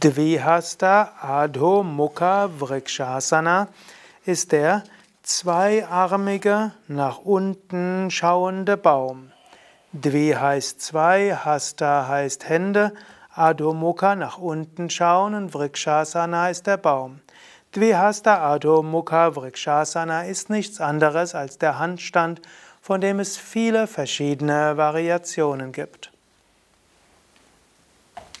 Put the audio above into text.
Dvihasta Adho Mukha Vrikshasana ist der zweiarmige, nach unten schauende Baum. Dvi heißt zwei, Hasta heißt Hände, Adho Mukha nach unten schauen und Vrikshasana ist der Baum. Dvihasta Adho Mukha Vrikshasana ist nichts anderes als der Handstand, von dem es viele verschiedene Variationen gibt.